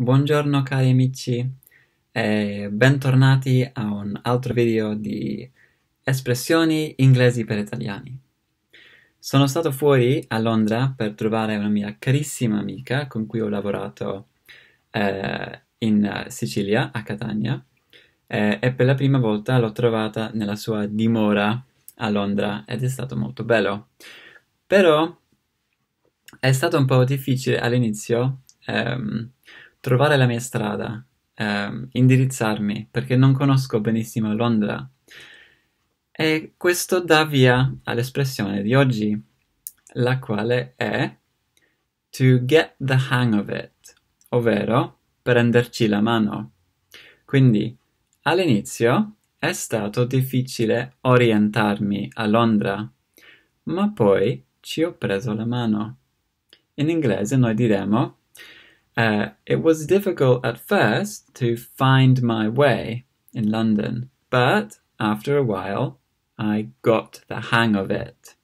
Buongiorno cari amici e bentornati a un altro video di espressioni inglesi per italiani. Sono stato fuori a Londra per trovare una mia carissima amica con cui ho lavorato eh, in Sicilia, a Catania, eh, e per la prima volta l'ho trovata nella sua dimora a Londra ed è stato molto bello. Però è stato un po' difficile all'inizio ehm, trovare la mia strada, eh, indirizzarmi, perché non conosco benissimo Londra. E questo dà via all'espressione di oggi, la quale è to get the hang of it, ovvero prenderci la mano. Quindi all'inizio è stato difficile orientarmi a Londra, ma poi ci ho preso la mano. In inglese noi diremo uh, it was difficult at first to find my way in London, but after a while I got the hang of it.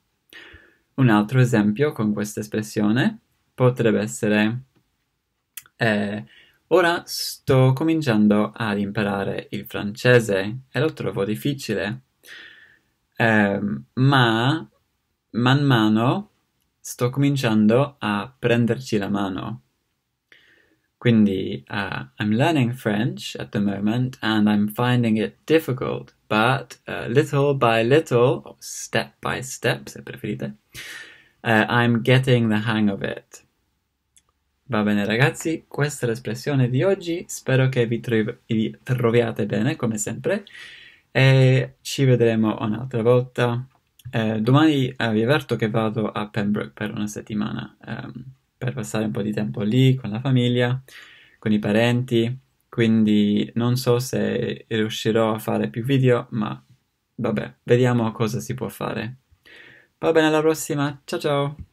Un altro esempio con questa espressione potrebbe essere eh, Ora sto cominciando ad imparare il francese e lo trovo difficile, eh, ma man mano sto cominciando a prenderci la mano. Quindi uh, I'm learning French at the moment and I'm finding it difficult, but uh, little by little, oh, step by step se preferite, uh, I'm getting the hang of it. Va bene ragazzi, questa è l'espressione di oggi, spero che vi, tro- vi troviate bene come sempre e ci vedremo un'altra volta. Eh, domani eh, vi avverto che vado a Pembroke per una settimana. Um, per passare un po' di tempo lì con la famiglia, con i parenti, quindi non so se riuscirò a fare più video, ma vabbè, vediamo cosa si può fare. Va bene, alla prossima, ciao ciao!